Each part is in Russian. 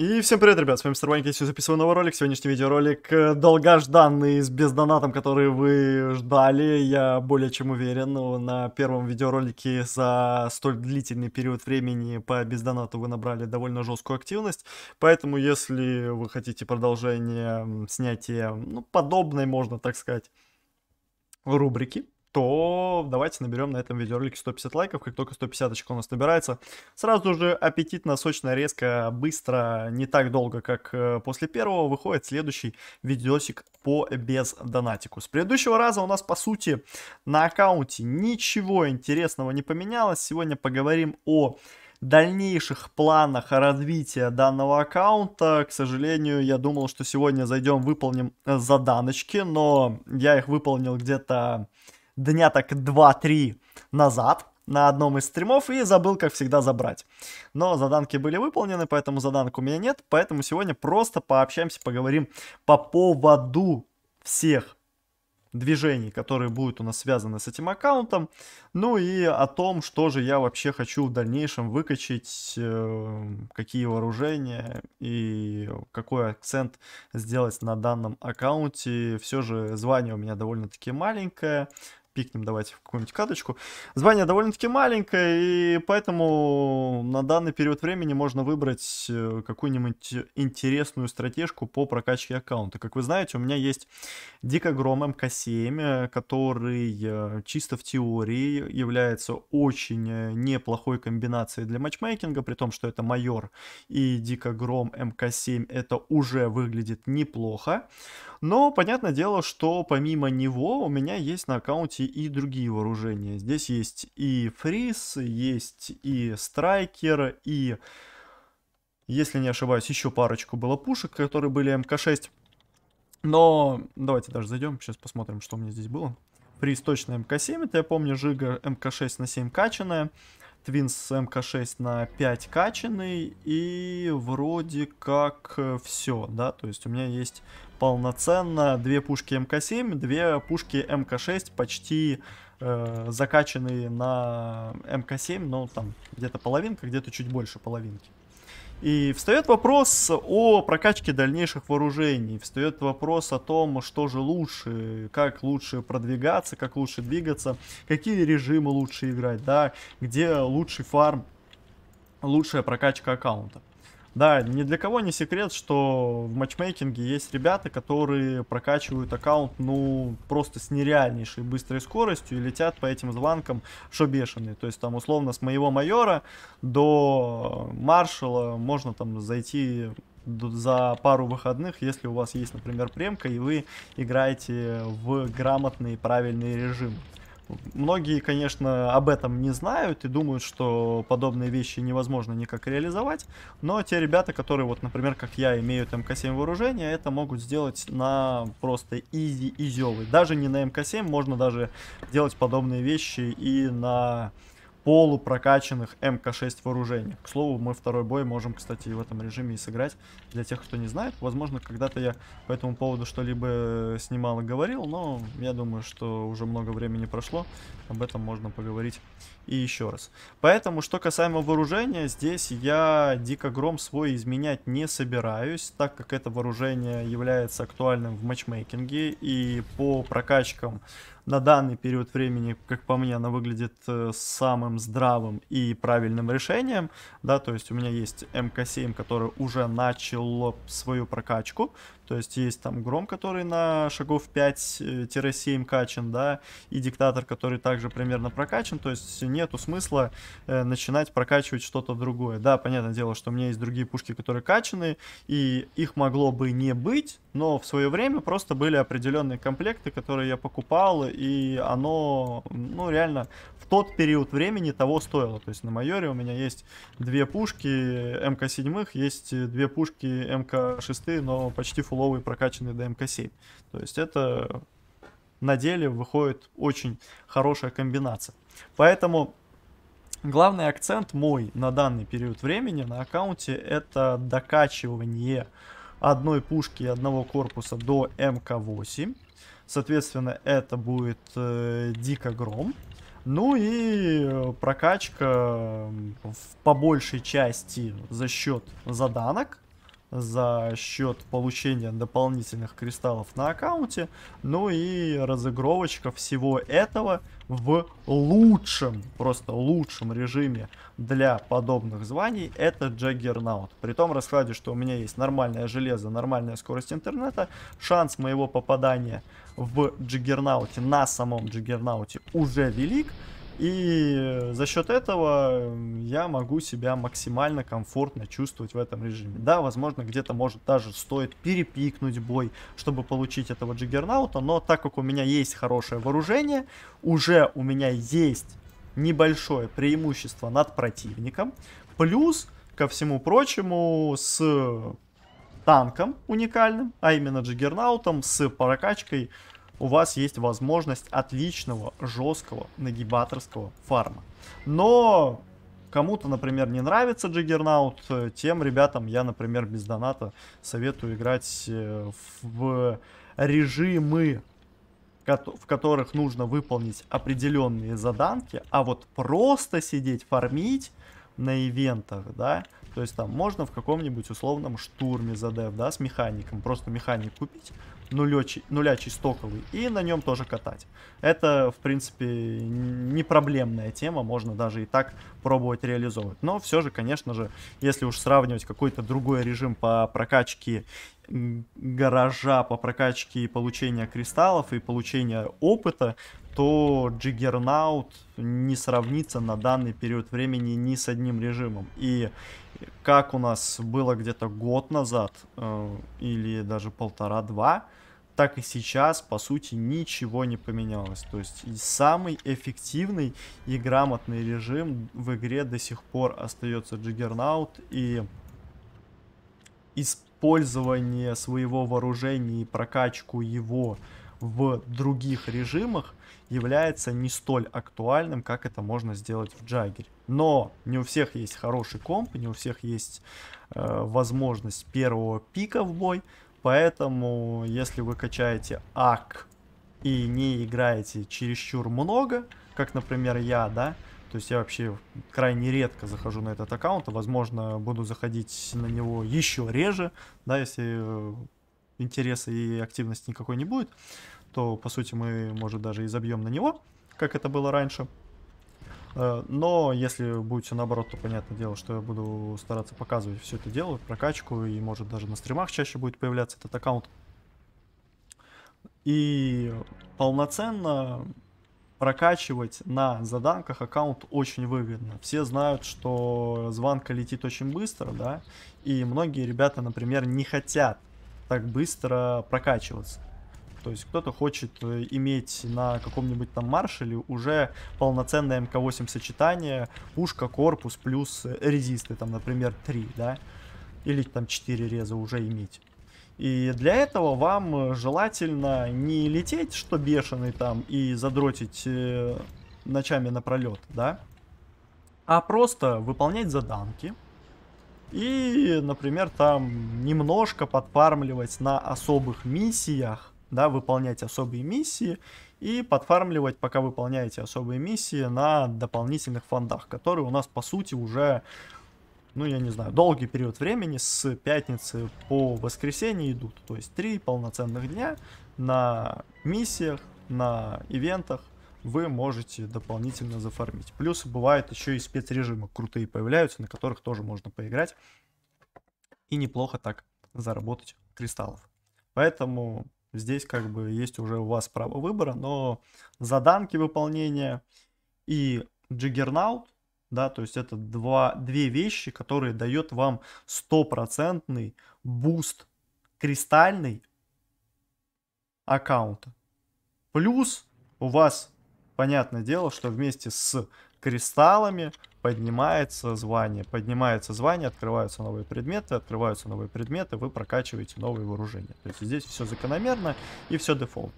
И всем привет, ребят, с вами Мистер Ванька, я записываю новый ролик. Сегодняшний видеоролик э, долгожданный, с бездонатом, который вы ждали, я более чем уверен. На первом видеоролике за столь длительный период времени по бездонату вы набрали довольно жесткую активность, поэтому если вы хотите продолжение снятия, ну, подобной, можно так сказать, рубрики, то давайте наберем на этом видеоролике 150 лайков. Как только 150 очков у нас набирается, сразу же аппетитно, сочно, резко, быстро, не так долго, как э, после первого, выходит следующий видеосик по бездонатику. С предыдущего раза у нас, по сути, на аккаунте ничего интересного не поменялось. Сегодня поговорим о дальнейших планах развития данного аккаунта. К сожалению, я думал, что сегодня зайдем, выполним э, заданочки, но я их выполнил где-то дня так 2-3 назад на одном из стримов и забыл, как всегда, забрать. Но заданки были выполнены, поэтому заданок у меня нет, поэтому сегодня просто пообщаемся, поговорим по поводу всех движений, которые будут у нас связаны с этим аккаунтом, ну и о том, что же я вообще хочу в дальнейшем выкачать, эм, какие вооружения и какой акцент сделать на данном аккаунте. Все же звание у меня довольно-таки маленькое, пикнем давайте в какую-нибудь каточку. Звание довольно-таки маленькое, и поэтому на данный период времени можно выбрать э, какую-нибудь интересную стратежку по прокачке аккаунта. Как вы знаете, у меня есть Дикогром МК7, э, который э, чисто в теории является очень неплохой комбинацией для матчмейкинга, при том, что это майор и Дикогром МК7, это уже выглядит неплохо. Но понятное дело, что помимо него у меня есть на аккаунте и другие вооружения. Здесь есть и фриз, есть и страйкер, и, если не ошибаюсь, еще парочку было пушек, которые были МК-6. Эм Но давайте даже зайдем, сейчас посмотрим, что у меня здесь было. Фриз точно МК-7, эм это я помню, Жига МК-6 эм на 7 качаная. Твинс МК-6 на 5 качанный и вроде как э, все, да, то есть у меня есть полноценно две пушки МК-7, две пушки МК-6, почти э, закачанные на МК-7, но там где-то половинка, где-то чуть больше половинки. И встает вопрос о прокачке дальнейших вооружений, встает вопрос о том, что же лучше, как лучше продвигаться, как лучше двигаться, какие режимы лучше играть, да, где лучший фарм, лучшая прокачка аккаунта. Да, ни для кого не секрет, что в матчмейкинге есть ребята, которые прокачивают аккаунт, ну, просто с нереальнейшей быстрой скоростью и летят по этим звонкам, что бешеные. То есть там, условно, с моего майора до маршала можно там зайти за пару выходных, если у вас есть, например, премка, и вы играете в грамотный правильный режим. Многие, конечно, об этом не знают и думают, что подобные вещи невозможно никак реализовать, но те ребята, которые, вот, например, как я, имеют МК-7 эм вооружение, это могут сделать на просто изи-изелы. Даже не на МК-7, эм можно даже делать подобные вещи и на полупрокачанных МК-6 вооружений. К слову, мы второй бой можем, кстати, в этом режиме и сыграть. Для тех, кто не знает, возможно, когда-то я по этому поводу что-либо снимал и говорил, но я думаю, что уже много времени прошло, об этом можно поговорить и еще раз. Поэтому, что касаемо вооружения, здесь я Дико Гром свой изменять не собираюсь, так как это вооружение является актуальным в матчмейкинге и по прокачкам на данный период времени, как по мне, она выглядит э, самым здравым и правильным решением, да, то есть у меня есть МК-7, который уже начал свою прокачку, то есть есть там Гром, который на шагов 5-7 качен, да, и Диктатор, который также примерно прокачан. То есть нету смысла э, начинать прокачивать что-то другое. Да, понятное дело, что у меня есть другие пушки, которые качены, и их могло бы не быть, но в свое время просто были определенные комплекты, которые я покупал, и оно, ну, реально в тот период времени того стоило. То есть на майоре у меня есть две пушки МК-7, есть две пушки МК-6, но почти full фуловый прокачанный DMK7. То есть это на деле выходит очень хорошая комбинация. Поэтому главный акцент мой на данный период времени на аккаунте это докачивание одной пушки и одного корпуса до МК-8. Соответственно, это будет э, Дико Гром. Ну и прокачка в, по большей части за счет заданок за счет получения дополнительных кристаллов на аккаунте, ну и разыгровочка всего этого в лучшем, просто лучшем режиме для подобных званий, это Джаггернаут. При том раскладе, что у меня есть нормальное железо, нормальная скорость интернета, шанс моего попадания в Джаггернауте на самом Джаггернауте уже велик, и за счет этого я могу себя максимально комфортно чувствовать в этом режиме. Да, возможно, где-то может даже стоит перепикнуть бой, чтобы получить этого джиггернаута, но так как у меня есть хорошее вооружение, уже у меня есть небольшое преимущество над противником, плюс ко всему прочему с танком уникальным, а именно джиггернаутом с прокачкой у вас есть возможность отличного, жесткого, нагибаторского фарма. Но кому-то, например, не нравится Джиггернаут, э, тем ребятам я, например, без доната советую играть э, в режимы, в которых нужно выполнить определенные заданки, а вот просто сидеть фармить на ивентах, да, то есть там можно в каком-нибудь условном штурме задев, да, с механиком, просто механик купить, нулячий, нулячий стоковый, и на нем тоже катать. Это, в принципе, не проблемная тема, можно даже и так пробовать реализовывать. Но все же, конечно же, если уж сравнивать какой-то другой режим по прокачке гаража, по прокачке получения кристаллов и получения опыта, то Джиггернаут не сравнится на данный период времени ни с одним режимом. И как у нас было где-то год назад, э, или даже полтора-два, так и сейчас, по сути, ничего не поменялось. То есть и самый эффективный и грамотный режим в игре до сих пор остается Джиггернаут. И использование своего вооружения и прокачку его в других режимах является не столь актуальным, как это можно сделать в джаггере. Но не у всех есть хороший комп, не у всех есть э, возможность первого пика в бой, поэтому если вы качаете ак и не играете чересчур много, как, например, я, да, то есть я вообще крайне редко захожу на этот аккаунт, а возможно буду заходить на него еще реже, да, если э, интереса и активности никакой не будет, то, по сути, мы, может, даже и забьем на него, как это было раньше. Э, но если будет все наоборот, то понятное дело, что я буду стараться показывать все это дело, прокачку, и может даже на стримах чаще будет появляться этот аккаунт. И полноценно прокачивать на заданках аккаунт очень выгодно. Все знают, что звонка летит очень быстро, да, и многие ребята, например, не хотят так быстро прокачиваться. То есть кто-то хочет э, иметь на каком-нибудь там маршале уже полноценное МК-8 сочетание, пушка, корпус плюс э, резисты, там, например, 3, да, или там 4 реза уже иметь. И для этого вам желательно не лететь, что бешеный там, и задротить э, ночами напролет, да, а просто выполнять заданки, и, например, там немножко подфармливать на особых миссиях, да, выполнять особые миссии и подфармливать, пока выполняете особые миссии, на дополнительных фондах, которые у нас, по сути, уже, ну, я не знаю, долгий период времени с пятницы по воскресенье идут. То есть три полноценных дня на миссиях, на ивентах вы можете дополнительно зафармить. Плюс бывают еще и спецрежимы крутые появляются, на которых тоже можно поиграть. И неплохо так заработать кристаллов. Поэтому здесь как бы есть уже у вас право выбора, но заданки выполнения и джиггернаут, да, то есть это два, две вещи, которые дают вам стопроцентный буст кристальный аккаунта. Плюс у вас понятное дело, что вместе с кристаллами поднимается звание. Поднимается звание, открываются новые предметы, открываются новые предметы, вы прокачиваете новые вооружения. То есть здесь все закономерно и все дефолт.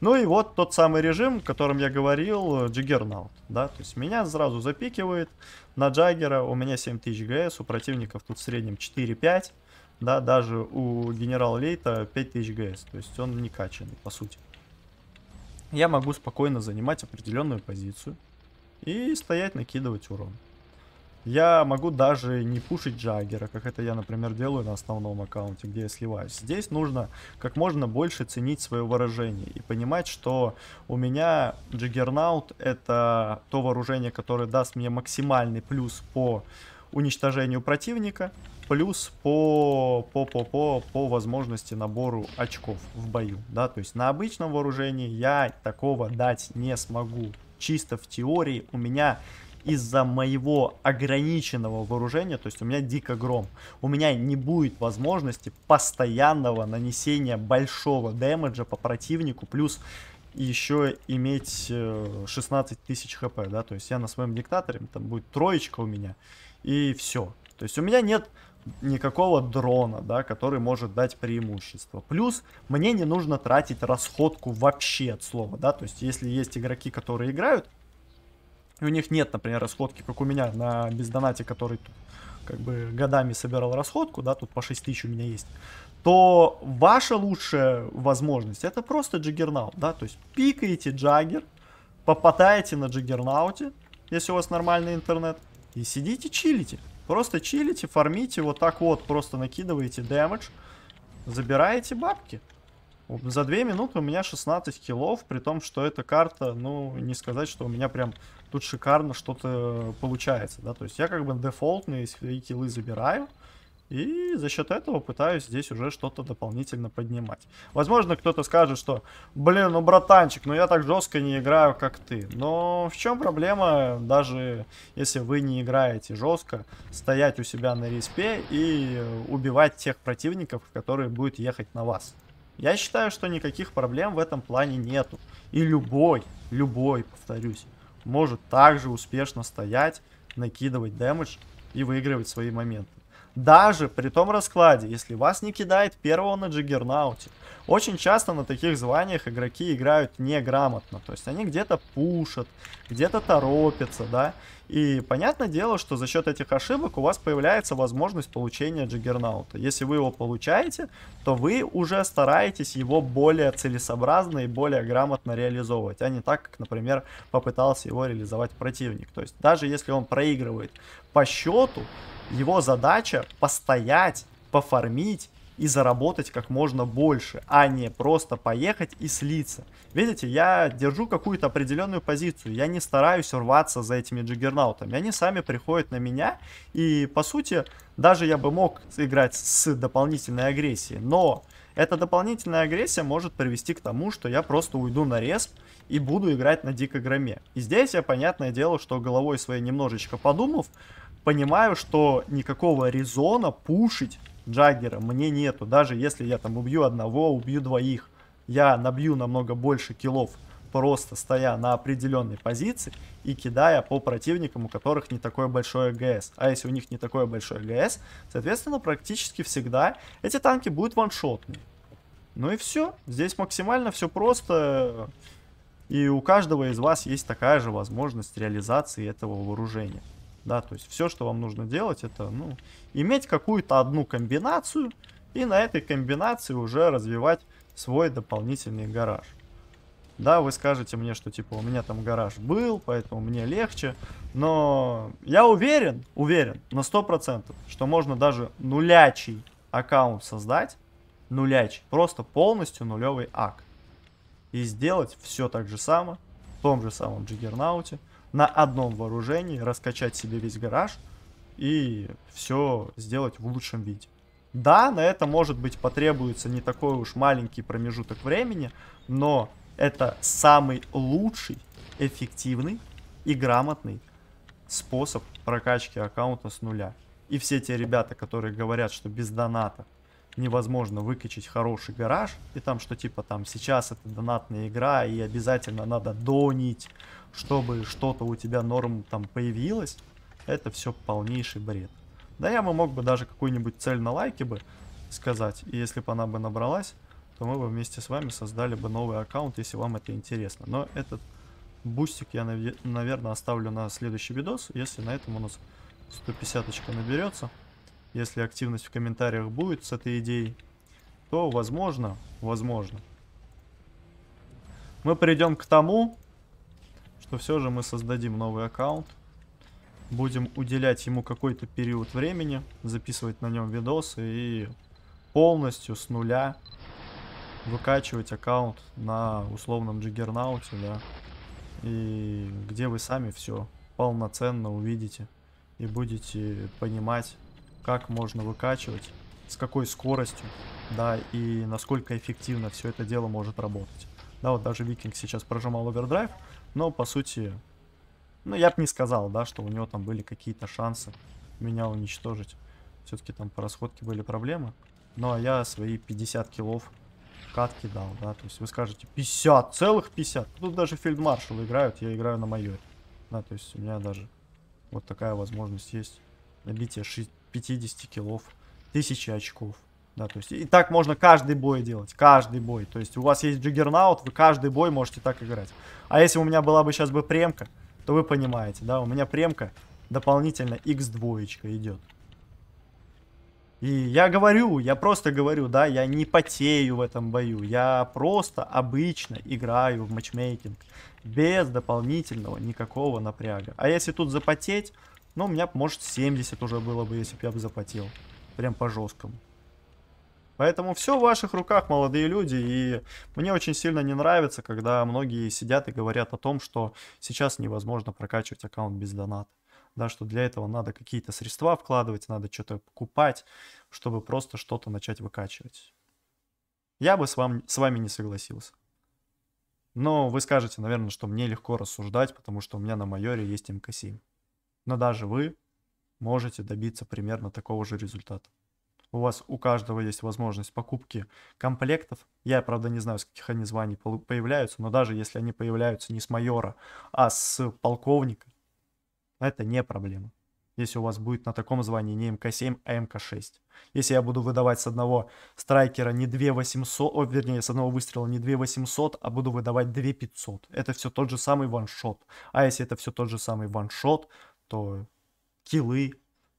Ну и вот тот самый режим, о котором я говорил, Джиггернаут, э, да, то есть меня сразу запикивает на Джаггера, у меня 7000 ГС, у противников тут в среднем 4-5, да, даже у генерал Лейта 5000 ГС, то есть он не качанный, по сути я могу спокойно занимать определенную позицию и стоять накидывать урон. Я могу даже не пушить джаггера, как это я, например, делаю на основном аккаунте, где я сливаюсь. Здесь нужно как можно больше ценить свое вооружение и понимать, что у меня джаггернаут это то вооружение, которое даст мне максимальный плюс по уничтожению противника, плюс по, по, по, по, по возможности набору очков в бою, да, то есть на обычном вооружении я такого дать не смогу, чисто в теории у меня из-за моего ограниченного вооружения, то есть у меня дико гром, у меня не будет возможности постоянного нанесения большого дэмэджа по противнику, плюс еще иметь 16 э, тысяч хп, да, то есть я на своем диктаторе, там будет троечка у меня, и все. То есть у меня нет никакого дрона, да, который может дать преимущество. Плюс мне не нужно тратить расходку вообще от слова, да, то есть если есть игроки, которые играют, и у них нет, например, расходки, как у меня на бездонате, который тут, как бы годами собирал расходку, да, тут по 6 тысяч у меня есть, то ваша лучшая возможность это просто джиггернаут, да, то есть пикаете джаггер, попадаете на джиггернауте, если у вас нормальный интернет, и сидите чилите. Просто чилите, фармите, вот так вот просто накидываете дэмэдж, забираете бабки. За 2 минуты у меня 16 киллов, при том, что эта карта, ну, не сказать, что у меня прям тут шикарно что-то получается, да, то есть я как бы дефолтные свои киллы забираю, и за счет этого пытаюсь здесь уже что-то дополнительно поднимать. Возможно, кто-то скажет, что, блин, ну, братанчик, ну я так жестко не играю, как ты. Но в чем проблема, даже если вы не играете жестко, стоять у себя на респе и убивать тех противников, которые будут ехать на вас. Я считаю, что никаких проблем в этом плане нету. И любой, любой, повторюсь, может также успешно стоять, накидывать дэмэдж и выигрывать свои моменты. Даже при том раскладе, если вас не кидает первого на Джиггернауте. Очень часто на таких званиях игроки играют неграмотно. То есть они где-то пушат, где-то торопятся, да. И понятное дело, что за счет этих ошибок у вас появляется возможность получения джиггернаута. Если вы его получаете, то вы уже стараетесь его более целесообразно и более грамотно реализовывать, а не так, как, например, попытался его реализовать противник. То есть даже если он проигрывает по счету, его задача постоять, пофармить и заработать как можно больше, а не просто поехать и слиться. Видите, я держу какую-то определенную позицию, я не стараюсь рваться за этими джиггернаутами, они сами приходят на меня, и по сути, даже я бы мог играть с дополнительной агрессией, но эта дополнительная агрессия может привести к тому, что я просто уйду на респ и буду играть на дикой громе. И здесь я, понятное дело, что головой своей немножечко подумав, понимаю, что никакого резона пушить Джаггера мне нету. Даже если я там убью одного, убью двоих. Я набью намного больше киллов, просто стоя на определенной позиции и кидая по противникам, у которых не такое большое ГС. А если у них не такое большое ГС, соответственно, практически всегда эти танки будут ваншотные. Ну и все. Здесь максимально все просто. И у каждого из вас есть такая же возможность реализации этого вооружения. Да, то есть все, что вам нужно делать, это ну, иметь какую-то одну комбинацию и на этой комбинации уже развивать свой дополнительный гараж. Да, вы скажете мне, что типа у меня там гараж был, поэтому мне легче. Но я уверен, уверен на 100%, что можно даже нулячий аккаунт создать. Нулячий, просто полностью нулевый ак. И сделать все так же самое, в том же самом джиггернауте, на одном вооружении раскачать себе весь гараж и все сделать в лучшем виде. Да, на это, может быть, потребуется не такой уж маленький промежуток времени, но это самый лучший, эффективный и грамотный способ прокачки аккаунта с нуля. И все те ребята, которые говорят, что без доната невозможно выкачать хороший гараж, и там что типа там сейчас это донатная игра, и обязательно надо донить, чтобы что-то у тебя норм там появилось, это все полнейший бред. Да я бы мог бы даже какую-нибудь цель на лайки бы сказать, и если бы она бы набралась, то мы бы вместе с вами создали бы новый аккаунт, если вам это интересно. Но этот бустик я, нав наверное, оставлю на следующий видос, если на этом у нас 150 наберется. Если активность в комментариях будет с этой идеей, то возможно, возможно. Мы придем к тому, что все же мы создадим новый аккаунт. Будем уделять ему какой-то период времени, записывать на нем видосы и полностью с нуля выкачивать аккаунт на условном джиггернауте, да. И где вы сами все полноценно увидите и будете понимать, как можно выкачивать, с какой скоростью, да, и насколько эффективно все это дело может работать. Да, вот даже Викинг сейчас прожимал овердрайв, но, по сути, ну, я бы не сказал, да, что у него там были какие-то шансы меня уничтожить. Все-таки там по расходке были проблемы. Ну, а я свои 50 килов катки дал, да. То есть вы скажете, 50, целых 50. Тут даже фельдмаршалы играют, я играю на майоре. Да, то есть у меня даже вот такая возможность есть. Набитие 50 килов, 1000 очков. Да, то есть и так можно каждый бой делать, каждый бой. То есть у вас есть джиггернаут, вы каждый бой можете так играть. А если у меня была бы сейчас бы премка, то вы понимаете, да, у меня премка дополнительно x двоечка идет. И я говорю, я просто говорю, да, я не потею в этом бою, я просто обычно играю в матчмейкинг без дополнительного никакого напряга. А если тут запотеть, ну, у меня, может, 70 уже было бы, если бы я бы запотел. Прям по жесткому. Поэтому все в ваших руках, молодые люди. И мне очень сильно не нравится, когда многие сидят и говорят о том, что сейчас невозможно прокачивать аккаунт без доната. Да, что для этого надо какие-то средства вкладывать, надо что-то покупать, чтобы просто что-то начать выкачивать. Я бы с, вам, с вами не согласился. Но вы скажете, наверное, что мне легко рассуждать, потому что у меня на майоре есть МК-7. Но даже вы можете добиться примерно такого же результата у вас у каждого есть возможность покупки комплектов. Я, правда, не знаю, с каких они званий появляются, но даже если они появляются не с майора, а с полковника, это не проблема. Если у вас будет на таком звании не МК-7, а МК-6. Если я буду выдавать с одного страйкера не 2800, о, вернее, с одного выстрела не 2800, а буду выдавать 2500. Это все тот же самый ваншот. А если это все тот же самый ваншот, то килы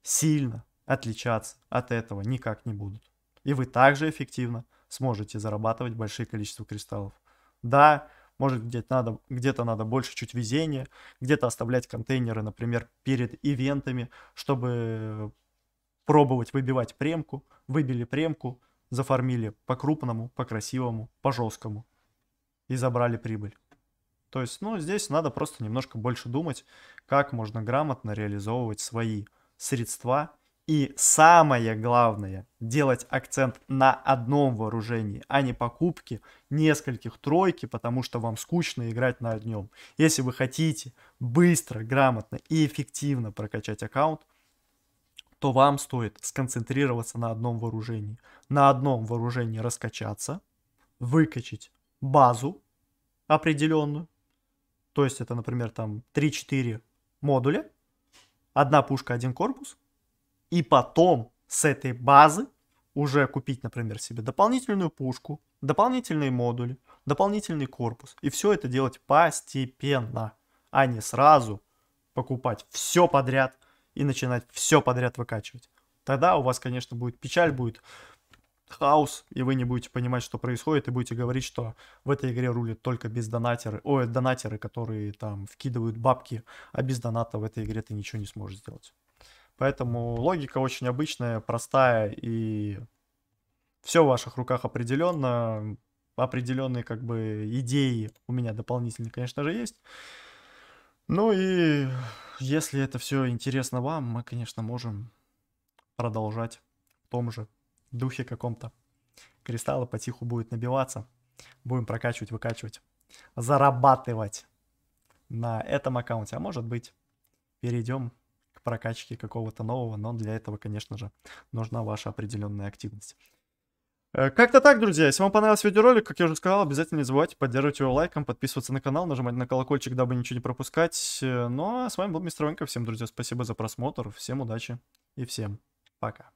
сильно отличаться от этого никак не будут. И вы также эффективно сможете зарабатывать большие количество кристаллов. Да, может где-то надо, где надо больше чуть везения, где-то оставлять контейнеры, например, перед ивентами, чтобы пробовать выбивать премку, выбили премку, зафармили по-крупному, по-красивому, по-жесткому и забрали прибыль. То есть, ну, здесь надо просто немножко больше думать, как можно грамотно реализовывать свои средства и самое главное, делать акцент на одном вооружении, а не покупке нескольких тройки, потому что вам скучно играть на одном. Если вы хотите быстро, грамотно и эффективно прокачать аккаунт, то вам стоит сконцентрироваться на одном вооружении. На одном вооружении раскачаться, выкачать базу определенную, то есть это, например, там 3-4 модуля, одна пушка, один корпус, и потом с этой базы уже купить, например, себе дополнительную пушку, дополнительный модуль, дополнительный корпус. И все это делать постепенно, а не сразу покупать все подряд и начинать все подряд выкачивать. Тогда у вас, конечно, будет печаль, будет хаос, и вы не будете понимать, что происходит, и будете говорить, что в этой игре рулит только бездонатеры, ой, донатеры, которые там вкидывают бабки, а без доната в этой игре ты ничего не сможешь сделать. Поэтому логика очень обычная, простая и все в ваших руках определенно. Определенные как бы идеи у меня дополнительные, конечно же, есть. Ну и если это все интересно вам, мы, конечно, можем продолжать в том же духе каком-то. Кристаллы потиху будет набиваться. Будем прокачивать, выкачивать, зарабатывать на этом аккаунте. А может быть, перейдем к прокачке какого-то нового, но для этого, конечно же, нужна ваша определенная активность. Э, как-то так, друзья. Если вам понравился видеоролик, как я уже сказал, обязательно не забывайте поддерживать его лайком, подписываться на канал, нажимать на колокольчик, дабы ничего не пропускать. Э, ну а с вами был Мистер Ванька. Всем, друзья, спасибо за просмотр. Всем удачи и всем пока.